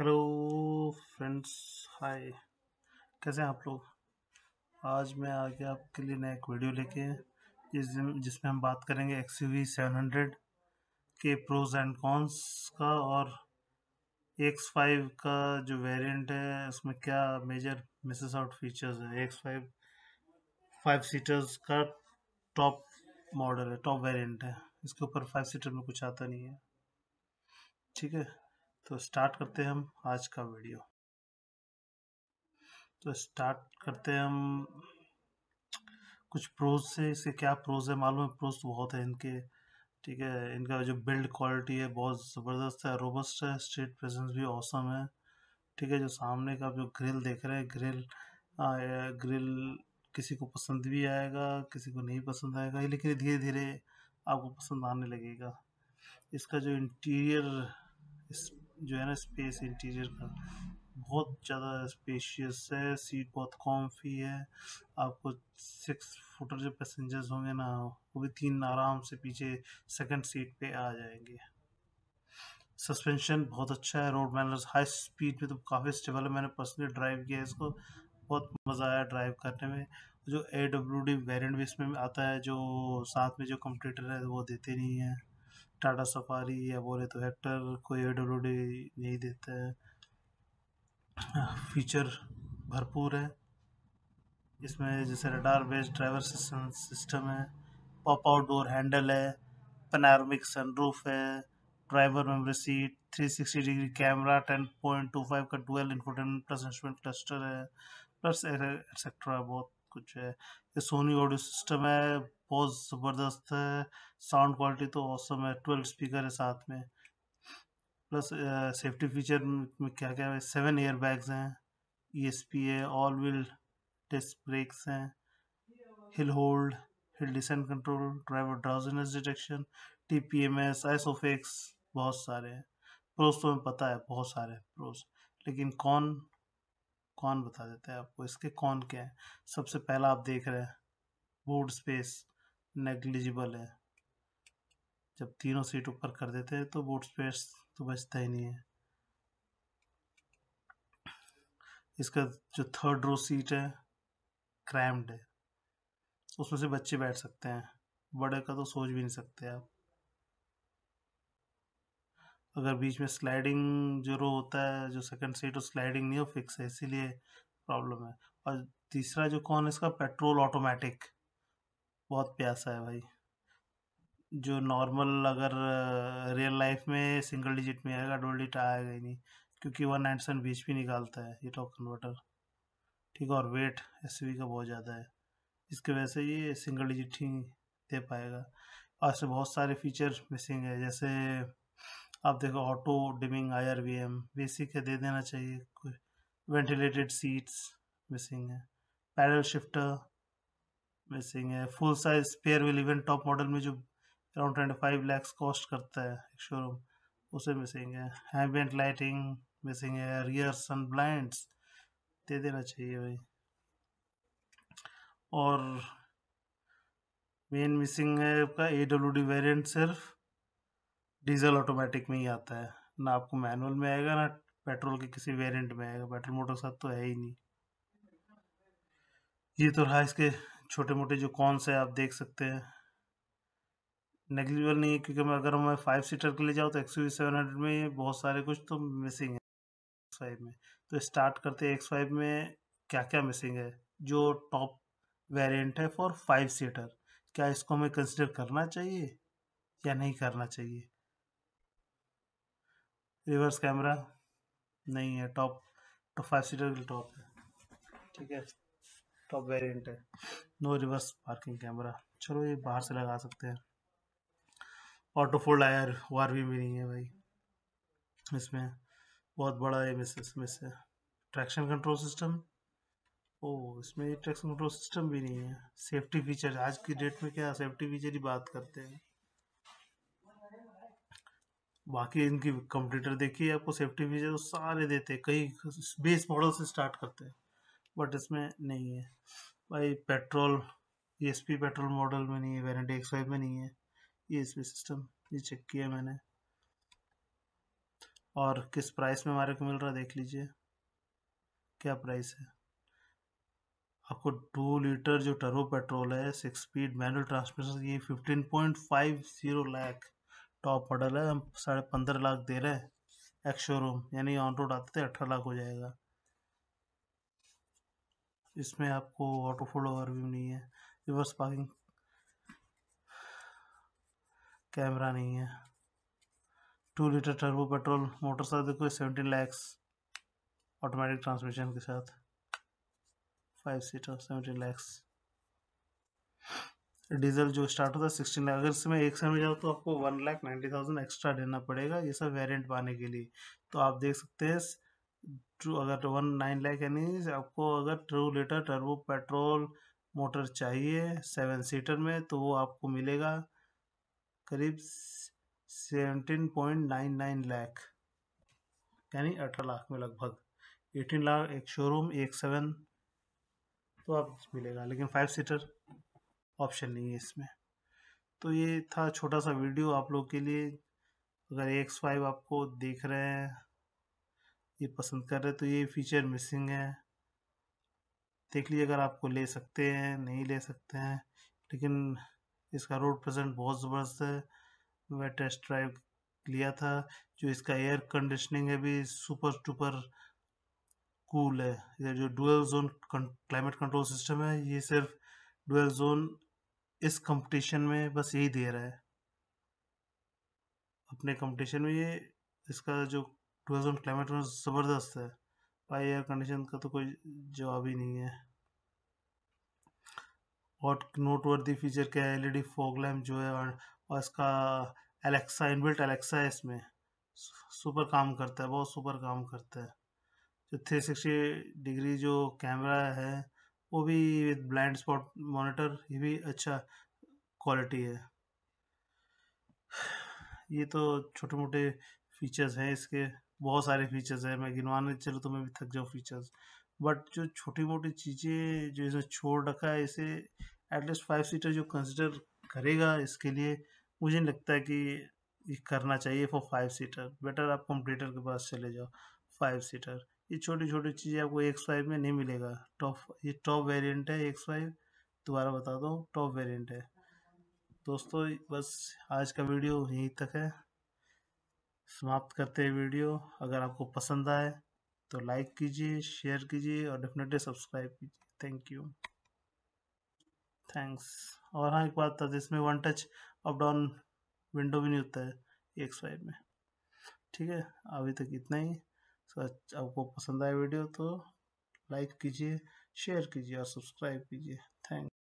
hello friends hi कैसे हैं आप लोग आज मैं आ गया आपके लिए नया एक वीडियो लेके जिस दिन जिसमें हम बात करेंगे X U V seven hundred के प्रोज एंड कॉन्स का और एक्स फाइव का जो वेरिएंट है उसमें क्या मेजर मिसेस आउट फीचर्स है एक्स फाइव फाइव सीटर्स का टॉप मॉडल है टॉप वेरिएंट है इसके ऊपर फाइव सीटर में कुछ आता नहीं है ठीक है तो स्टार्ट करते हैं हम आज का वीडियो तो स्टार्ट करते हैं हम कुछ प्रोज से इसके क्या प्रोज है मालूम है प्रोज तो बहुत है इनके ठीक है इनका जो बिल्ड क्वालिटी है बहुत ज़बरदस्त है रोबस्ट है स्ट्रीट प्रेजेंस भी औसम है ठीक है जो सामने का जो ग्रिल देख रहे हैं ग्रिल आ, ग्रिल किसी को पसंद भी आएगा किसी को नहीं पसंद आएगा लेकिन धीरे धीरे आपको पसंद आने लगेगा इसका जो इंटीरियर इस जो है ना स्पेस इंटीरियर का बहुत ज़्यादा स्पेशियस है सीट बहुत कॉम्फी है आपको सिक्स फुटर जो पैसेंजर्स होंगे ना वो भी तीन आराम से पीछे सेकंड सीट पे आ जाएंगे सस्पेंशन बहुत अच्छा है रोड मैनर्स हाई स्पीड में तो काफ़ी स्टेबल है मैंने पर्सनली ड्राइव किया इसको बहुत मज़ा आया ड्राइव करने में जो ए डब्ल्यू डी वेरियंट भी इसमें आता है जो साथ में जो कंप्यूटर है वो देते नहीं हैं टाटा सफारी या बोले तो हेक्टर कोई ए डब्ल्यू डी नहीं देता है हाँ, फीचर भरपूर है इसमें जैसे रडार बेस्ड ड्राइवर सिस्टम है पॉप आउटडोर हैंडल है पनारोमिक सनरूफ है driver memory seat 360 degree camera 10.25 का dual infotainment plus instrument cluster है प्लस एक्सेट्रा बहुत कुछ है ये सोनी ऑडियो सिस्टम है बहुत ज़बरदस्त है साउंड क्वालिटी तो ऑसम है ट्वेल्व स्पीकर है साथ में प्लस सेफ्टी फीचर में क्या क्या है सेवन एयर बैग्स हैं ई एस पी है ऑल व्हील डिस्क ब्रेक्स हैं hill hold hill descent control driver drowsiness detection T P M S ISOFIX बहुत सारे हैं प्रोज तो हमें पता है बहुत सारे प्रोज लेकिन कौन कौन बता देता है आपको इसके कौन क्या है सबसे पहला आप देख रहे हैं बोर्ड स्पेस नेग्लिजिबल है जब तीनों सीट ऊपर कर देते हैं तो बूट स्पेस तो बचता ही नहीं है इसका जो थर्ड रो सीट है क्रैम्ड है उसमें से बच्चे बैठ सकते हैं बड़े का तो सोच भी नहीं सकते आप अगर बीच में स्लाइडिंग जो रो होता है जो सेकंड सीट हो स्लाइडिंग नहीं हो फिक्स है इसीलिए प्रॉब्लम है और तीसरा जो कौन है इसका पेट्रोल ऑटोमेटिक बहुत प्यासा है भाई जो नॉर्मल अगर रियल लाइफ में सिंगल डिजिट में आएगा डबल डिजिट आएगा ही नहीं क्योंकि वन एंड सेवन बीच भी निकालता है ये टॉप कन्वर्टर ठीक है और वेट एस का बहुत ज़्यादा है इसकी वजह से ये सिंगल डिजिट ही दे पाएगा और ऐसे बहुत सारे फीचर मिसिंग है जैसे आप देखो auto dimming I R V M basic है दे देना चाहिए वेंटिलेटेड सीट्स मिसिंग है पैडल शिफ्टर मिसिंग है full size spare will even top model में जो around twenty five lakhs cost करता है एक शोरूम उसे मिसिंग है एम्बियंट लाइटिंग मिसिंग है रियर सन ब्लाइंड्स दे देना चाहिए भाई और मेन मिसिंग है आपका ए डब्ल्यू डी वेरियंट सिर्फ डीजल ऑटोमेटिक में ही आता है ना आपको मैनुअल में आएगा ना पेट्रोल के किसी वेरिएंट में आएगा पेट्रोल मोटर के साथ तो है ही नहीं ये तो रहा इसके छोटे मोटे जो कॉन्स है आप देख सकते हैं नेग्लिजिबल नहीं है क्योंकि मैं अगर मैं फाइव सीटर के ले जाऊँ तो एक्स यू सेवन हंड्रेड में बहुत सारे कुछ तो मिसिंग है एक्स फाइव में तो स्टार्ट करते हैं एक्स फाइव में क्या क्या मिसिंग है जो टॉप वेरिएंट है फॉर फाइव सीटर क्या इसको हमें कंसिडर करना चाहिए या नहीं करना चाहिए रिवर्स कैमरा नहीं है टॉप तो फाइव सीटर टॉप है ठीक है टॉप वेरिएंट है नो रिवर्स पार्किंग कैमरा चलो ये बाहर से लगा सकते हैं ऑटो फोल्ड आयर वार भी नहीं है भाई इसमें बहुत बड़ा है मिस इसमें से ट्रैक्शन कंट्रोल सिस्टम ओ इसमें ट्रैक्शन कंट्रोल सिस्टम भी नहीं है सेफ्टी फीचर आज की डेट में क्या सेफ्टी फीचर ही बात करते हैं बाकी इनकी कंप्यूटर देखिए आपको सेफ्टी फीचर तो सारे देते हैं कई बेस मॉडल से स्टार्ट करते हैं बट इसमें नहीं है भाई petrol E S P petrol model में नहीं है वारंटी एक्स में नहीं है ई एस पी सिस्टम ये चेक किया मैंने और किस प्राइस में हमारे को मिल रहा है देख लीजिए क्या प्राइस है आपको टू लीटर जो टर्बो पेट्रोल है सिक्स स्पीड मैनुअल ट्रांसमिशन ये fifteen point five zero lakh top model है हम साढ़े पंद्रह लाख दे रहे हैं एक्स शोरूम यानी ऑन रोड आते थे अठारह लाख हो जाएगा इसमें आपको ऑटो ओवर व्यू नहीं है रिवर्स पार्किंग कैमरा नहीं है two litre turbo petrol motorcycle देखो सेवेंटीन लैक्स ऑटोमेटिक ट्रांसमिशन के साथ five seater seventeen lakhs diesel जो स्टार्ट होता है सिक्सटीन लाख अगर इसमें एक समय जाओ तो आपको one lakh ninety thousand extra देना पड़ेगा ये सब वेरिएंट पाने के लिए तो आप देख सकते हैं ट्रू अगर वन नाइन लाख यानी आपको अगर two litre turbo petrol motor चाहिए सेवन सीटर में तो वो आपको मिलेगा करीब seventeen point nine nine lakh यानी अठारह लाख में लगभग एटीन लाख एक शोरूम एक सेवन तो आप मिलेगा लेकिन फाइव सीटर ऑप्शन नहीं है इसमें तो ये था छोटा सा वीडियो आप लोग के लिए अगर एक्स फाइव आपको देख रहे हैं ये पसंद कर रहे तो ये फीचर मिसिंग है देख लीजिए अगर आपको ले सकते हैं नहीं ले सकते हैं लेकिन इसका रोड प्रेजेंट बहुत ज़बरदस्त है मैं टेस्ट ड्राइव लिया था जो इसका एयर कंडीशनिंग है भी सुपर टूपर कूल है या जो dual zone climate control system है ये सिर्फ डुअल जोन इस कंपटीशन में बस यही दे रहा है अपने कंपटीशन में ये इसका जो थाउजेंड क्लाइमेट में ज़बरदस्त है भाई एयर कंडीशन का तो कोई जवाब ही नहीं है और नोट वर्दी फीचर क्या है एल डी फॉग लैम्प जो है और, और इसका एलेक्सा इनबिल्ट एलेक्सा है इसमें सुपर काम करता है बहुत सुपर काम करता है जो थ्री सिक्सटी डिग्री जो कैमरा है वो भी विद ब्लाइंड स्पॉट मॉनिटर ये भी अच्छा क्वालिटी है ये तो छोटे मोटे फीचर्स हैं इसके बहुत सारे फीचर्स है मैं गिनवाने चलूँ तो मैं भी थक जाऊँ फीचर्स बट जो छोटी मोटी चीज़ें जो इसमें छोड़ रखा है इसे एटलीस्ट फाइव सीटर जो कंसिडर करेगा इसके लिए मुझे नहीं लगता है कि ये करना चाहिए फॉर फाइव सीटर बेटर आप कंप्यूटर के पास चले जाओ फाइव सीटर ये छोटी छोटी चीज़ें आपको एक्स फाइव में नहीं मिलेगा टॉप ये टॉप वेरिएंट है एक्स फाइव दोबारा बता दो टॉप वेरिएंट है दोस्तों बस आज का वीडियो यहीं तक है समाप्त करते हैं वीडियो अगर आपको पसंद आए तो लाइक कीजिए शेयर कीजिए और डेफिनेटली सब्सक्राइब कीजिए थैंक यू थैंक्स और हाँ एक बात था जिसमें one touch up down window भी नहीं होता है एक स्वाइप में ठीक है अभी तक इतना ही सो आपको पसंद आए वीडियो तो लाइक कीजिए शेयर कीजिए और सब्सक्राइब कीजिए थैंक